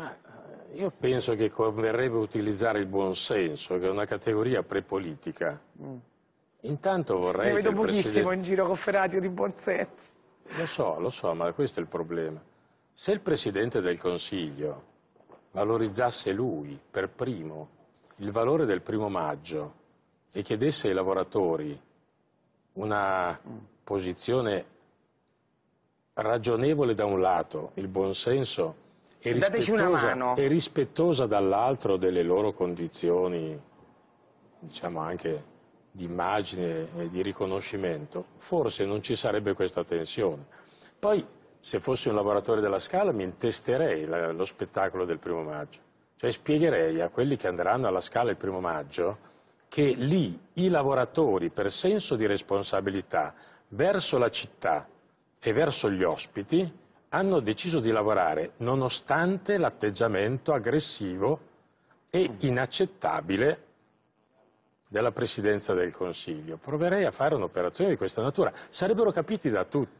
Ma eh, io penso che converrebbe utilizzare il buon senso, che è una categoria prepolitica. Mm. Intanto vorrei... Ne vedo pochissimo Presidente... in giro con Ferratio di buonsenso. Lo so, lo so, ma questo è il problema. Se il Presidente del Consiglio valorizzasse lui per primo il valore del primo maggio e chiedesse ai lavoratori una mm. posizione ragionevole da un lato, il buon senso e rispettosa, e rispettosa dall'altro delle loro condizioni, diciamo anche di immagine e di riconoscimento, forse non ci sarebbe questa tensione. Poi, se fossi un lavoratore della Scala, mi intesterei la, lo spettacolo del primo maggio. Cioè spiegherei a quelli che andranno alla Scala il primo maggio che lì i lavoratori, per senso di responsabilità, verso la città e verso gli ospiti, hanno deciso di lavorare nonostante l'atteggiamento aggressivo e inaccettabile della Presidenza del Consiglio. Proverei a fare un'operazione di questa natura, sarebbero capiti da tutti.